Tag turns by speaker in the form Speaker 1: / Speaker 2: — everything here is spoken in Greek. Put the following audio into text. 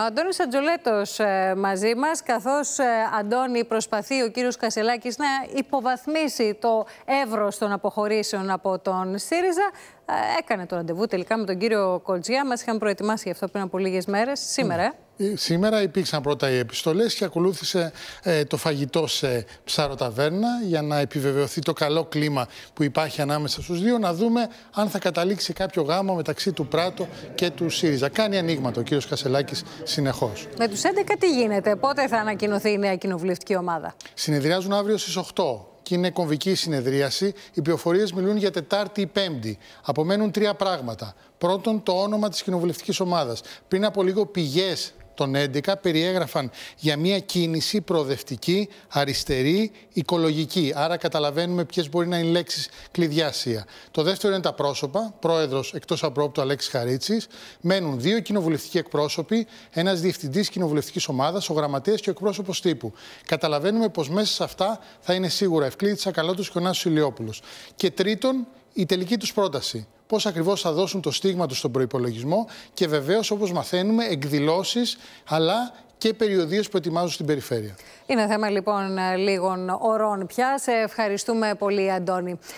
Speaker 1: Ο Αντώνης Ατζολέτος ε, μαζί μας, καθώς ε, Αντώνη προσπαθεί ο κύριος Κασελάκης να υποβαθμίσει το εύρος των αποχωρήσεων από τον ΣΥΡΙΖΑ, ε, έκανε το ραντεβού τελικά με τον κύριο Κολτζιά. Μας είχαν προετοιμάσει γι' αυτό πριν από λίγες μέρες, σήμερα
Speaker 2: σήμερα υπήρξαν πρώτα οι επιστολές και ακολούθησε ε, το φαγητό σε ψάρο ταβέρνα για να επιβεβαιωθεί το καλό κλίμα που υπάρχει ανάμεσα στους δύο, να δούμε αν θα καταλήξει κάποιο γάμο μεταξύ του Πράτο και του ΣΥΡΙΖΑ. Κάνει ανοίγματα ο κύριος Κασελάκης συνεχώς.
Speaker 1: Με τους 11 τι γίνεται, πότε θα ανακοινωθεί η νέα κοινοβουλευτική ομάδα.
Speaker 2: Συνεδριάζουν αύριο στις 8 και είναι κομβική συνεδρίαση. Οι πληροφορίες μιλούν για Τετάρτη ή Πέμπτη. Απομένουν τρία πράγματα. Πρώτον, το όνομα της κοινοβουλευτικής ομάδας. Πριν από λίγο, πηγές τον 11 περιέγραφαν για μια κίνηση προοδευτική, αριστερή, οικολογική. Άρα καταλαβαίνουμε ποιες μπορεί να είναι λέξει κλειδιάσια. Το δεύτερο είναι τα πρόσωπα. Πρόεδρος εκτός απρόπτου Αλέξης Χαρίτσης. Μένουν δύο κοινοβουλευτικοί εκπρόσωποι, ένας διευθυντής κοινοβουλευτικής ομάδας, ο γραμματέας και ο εκπρόσωπος τύπου. Καταλαβαίνουμε πως μέσα σε αυτά θα είναι σίγουρα Ευκλήτη Ακαλώτο και ο Νάσος Και τρίτον, η τελική τους πρόταση. Πώς ακριβώς θα δώσουν το στίγμα τους στον προπολογισμό και βεβαίως, όπως μαθαίνουμε, εκδηλώσεις αλλά και περιοδίες που ετοιμάζουν στην περιφέρεια.
Speaker 1: Είναι θέμα λοιπόν λίγων ωρών πια. Σε ευχαριστούμε πολύ, Αντώνη.